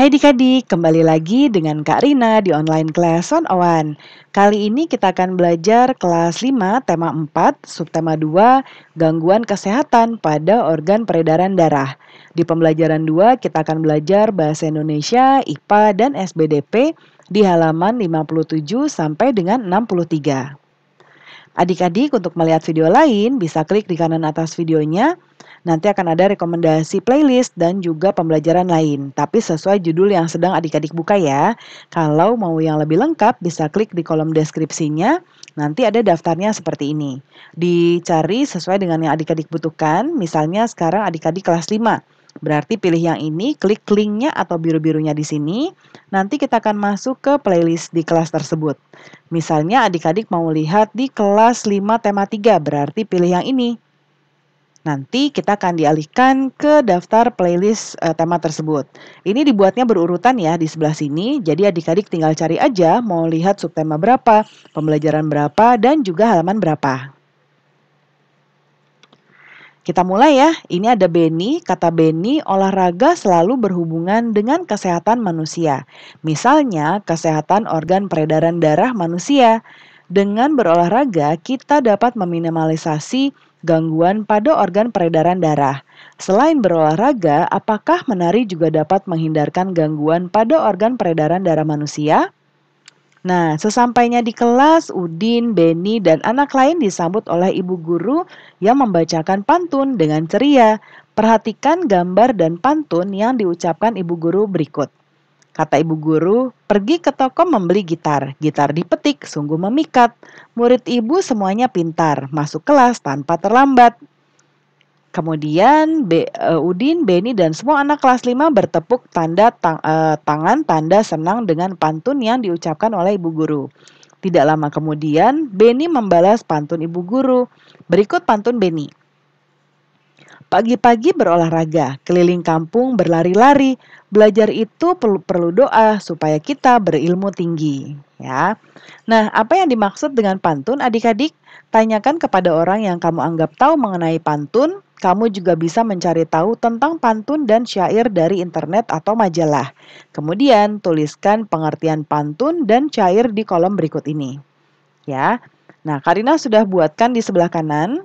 Hai adik-adik, kembali lagi dengan Kak Rina di online kelas on One. Kali ini kita akan belajar kelas 5, tema 4, subtema 2, gangguan kesehatan pada organ peredaran darah. Di pembelajaran 2, kita akan belajar bahasa Indonesia, IPA, dan SBDP di halaman 57 sampai dengan 63. Adik-adik untuk melihat video lain bisa klik di kanan atas videonya Nanti akan ada rekomendasi playlist dan juga pembelajaran lain, tapi sesuai judul yang sedang adik-adik buka ya. Kalau mau yang lebih lengkap, bisa klik di kolom deskripsinya. Nanti ada daftarnya seperti ini. Dicari sesuai dengan yang adik-adik butuhkan, misalnya sekarang adik-adik kelas 5. Berarti pilih yang ini, klik linknya atau biru-birunya di sini. Nanti kita akan masuk ke playlist di kelas tersebut. Misalnya adik-adik mau lihat di kelas 5 tema 3, berarti pilih yang ini. Nanti kita akan dialihkan ke daftar playlist uh, tema tersebut. Ini dibuatnya berurutan ya di sebelah sini. Jadi adik-adik tinggal cari aja mau lihat subtema berapa, pembelajaran berapa, dan juga halaman berapa. Kita mulai ya. Ini ada Beni. Kata Beni, olahraga selalu berhubungan dengan kesehatan manusia. Misalnya, kesehatan organ peredaran darah manusia. Dengan berolahraga, kita dapat meminimalisasi gangguan pada organ peredaran darah. Selain berolahraga, apakah menari juga dapat menghindarkan gangguan pada organ peredaran darah manusia? Nah, sesampainya di kelas, Udin, Beni, dan anak lain disambut oleh ibu guru yang membacakan pantun dengan ceria. Perhatikan gambar dan pantun yang diucapkan ibu guru berikut. Kata ibu guru, pergi ke toko membeli gitar. Gitar dipetik, sungguh memikat. Murid ibu semuanya pintar, masuk kelas tanpa terlambat. Kemudian Be, uh, Udin, Beni, dan semua anak kelas 5 bertepuk tanda tang, uh, tangan tanda senang dengan pantun yang diucapkan oleh ibu guru. Tidak lama kemudian, Beni membalas pantun ibu guru. Berikut pantun Beni. Pagi-pagi berolahraga, keliling kampung berlari-lari. Belajar itu perlu, perlu doa supaya kita berilmu tinggi, ya. Nah, apa yang dimaksud dengan pantun adik-adik? Tanyakan kepada orang yang kamu anggap tahu mengenai pantun. Kamu juga bisa mencari tahu tentang pantun dan syair dari internet atau majalah. Kemudian tuliskan pengertian pantun dan syair di kolom berikut ini. Ya. Nah, Karina sudah buatkan di sebelah kanan.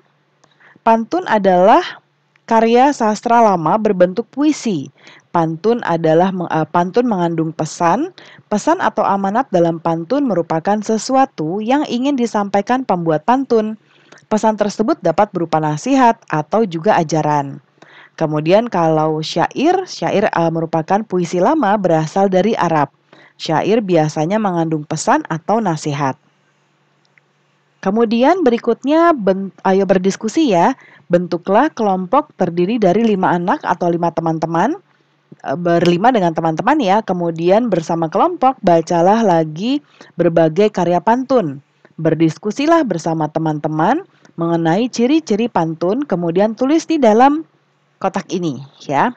Pantun adalah Karya sastra lama berbentuk puisi. Pantun adalah uh, pantun mengandung pesan. Pesan atau amanat dalam pantun merupakan sesuatu yang ingin disampaikan pembuat pantun. Pesan tersebut dapat berupa nasihat atau juga ajaran. Kemudian kalau syair, syair uh, merupakan puisi lama berasal dari Arab. Syair biasanya mengandung pesan atau nasihat. Kemudian berikutnya ayo berdiskusi ya. Bentuklah kelompok terdiri dari lima anak atau lima teman-teman e, berlima dengan teman-teman ya. Kemudian bersama kelompok bacalah lagi berbagai karya pantun. Berdiskusilah bersama teman-teman mengenai ciri-ciri pantun, kemudian tulis di dalam kotak ini ya.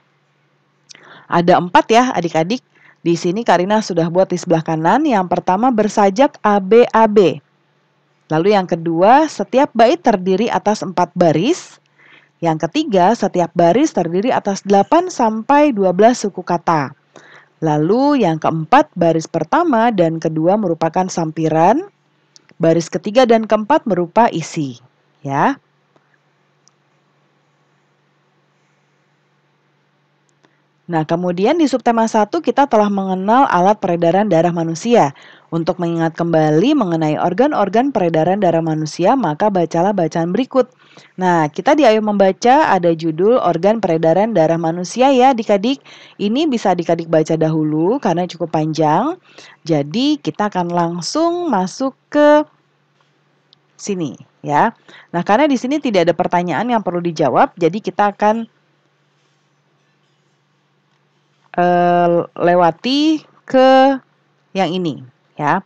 Ada empat ya adik-adik. Di sini Karina sudah buat di sebelah kanan. Yang pertama bersajak ABAB. Lalu yang kedua, setiap bait terdiri atas empat baris. Yang ketiga, setiap baris terdiri atas 8 sampai 12 suku kata. Lalu yang keempat, baris pertama dan kedua merupakan sampiran. Baris ketiga dan keempat merupakan isi. Ya. Nah, kemudian di subtema 1 kita telah mengenal alat peredaran darah manusia. Untuk mengingat kembali mengenai organ-organ peredaran darah manusia, maka bacalah bacaan berikut. Nah, kita di Ayo Membaca ada judul organ peredaran darah manusia ya dikadik. Ini bisa dikadik baca dahulu karena cukup panjang. Jadi, kita akan langsung masuk ke sini ya. Nah, karena di sini tidak ada pertanyaan yang perlu dijawab, jadi kita akan Eh, lewati ke yang ini ya.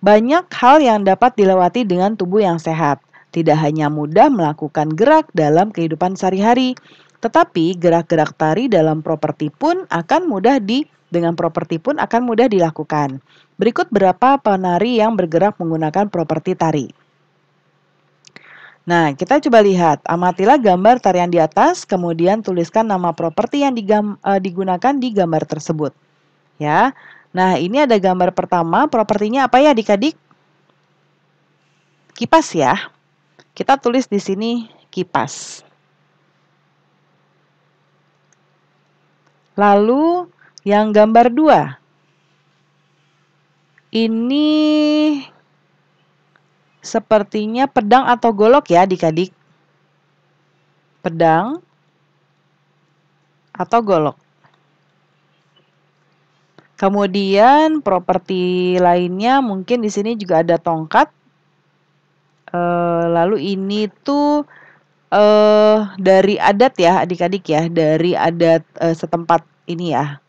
Banyak hal yang dapat dilewati dengan tubuh yang sehat. Tidak hanya mudah melakukan gerak dalam kehidupan sehari-hari, tetapi gerak-gerak tari dalam properti pun akan mudah di dengan properti pun akan mudah dilakukan. Berikut berapa penari yang bergerak menggunakan properti tari. Nah, kita coba lihat. Amatilah gambar tarian di atas, kemudian tuliskan nama properti yang digam, e, digunakan di gambar tersebut. Ya. Nah, ini ada gambar pertama, propertinya apa ya Adik-adik? Kipas ya. Kita tulis di sini kipas. Lalu yang gambar dua. Ini Sepertinya pedang atau golok ya adik-adik. Pedang atau golok. Kemudian properti lainnya mungkin di sini juga ada tongkat. E, lalu ini tuh e, dari adat ya adik-adik ya, dari adat e, setempat ini ya.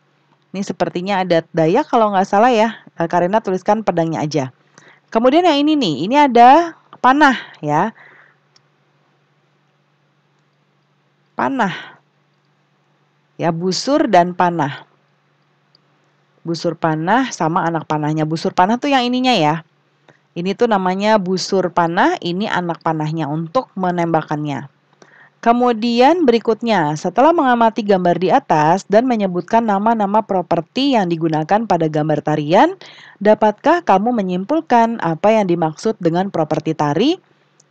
Ini sepertinya adat daya kalau nggak salah ya, karena tuliskan pedangnya aja. Kemudian yang ini nih, ini ada panah ya. Panah. Ya, busur dan panah. Busur panah sama anak panahnya. Busur panah tuh yang ininya ya. Ini tuh namanya busur panah, ini anak panahnya untuk menembakkannya. Kemudian berikutnya, setelah mengamati gambar di atas dan menyebutkan nama-nama properti yang digunakan pada gambar tarian, dapatkah kamu menyimpulkan apa yang dimaksud dengan properti tari?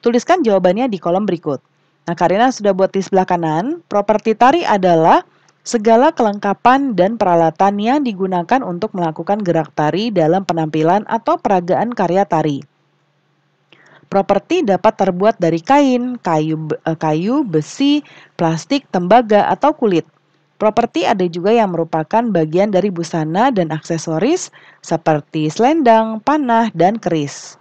Tuliskan jawabannya di kolom berikut. Nah, Karina sudah buat di sebelah kanan, properti tari adalah segala kelengkapan dan peralatan yang digunakan untuk melakukan gerak tari dalam penampilan atau peragaan karya tari. Properti dapat terbuat dari kain, kayu, eh, kayu, besi, plastik, tembaga, atau kulit. Properti ada juga yang merupakan bagian dari busana dan aksesoris seperti selendang, panah, dan keris.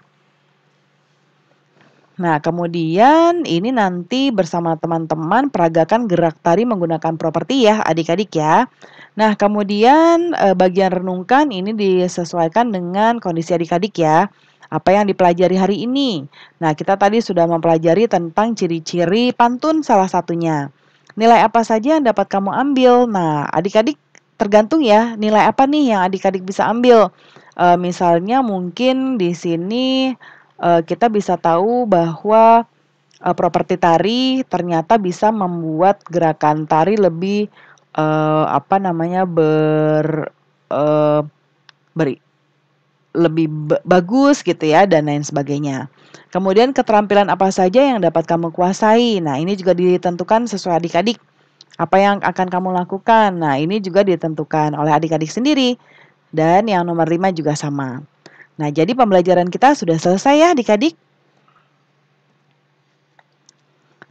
Nah, kemudian ini nanti bersama teman-teman peragakan gerak tari menggunakan properti ya, adik-adik ya. Nah, kemudian eh, bagian renungkan ini disesuaikan dengan kondisi adik-adik ya. Apa yang dipelajari hari ini? Nah, kita tadi sudah mempelajari tentang ciri-ciri pantun salah satunya. Nilai apa saja yang dapat kamu ambil? Nah, adik-adik tergantung ya nilai apa nih yang adik-adik bisa ambil. E, misalnya mungkin di sini e, kita bisa tahu bahwa e, properti tari ternyata bisa membuat gerakan tari lebih e, apa namanya ber e, beri lebih bagus gitu ya dan lain sebagainya. Kemudian keterampilan apa saja yang dapat kamu kuasai. Nah, ini juga ditentukan sesuai adik-adik. Apa yang akan kamu lakukan? Nah, ini juga ditentukan oleh adik-adik sendiri. Dan yang nomor 5 juga sama. Nah, jadi pembelajaran kita sudah selesai ya adik-adik.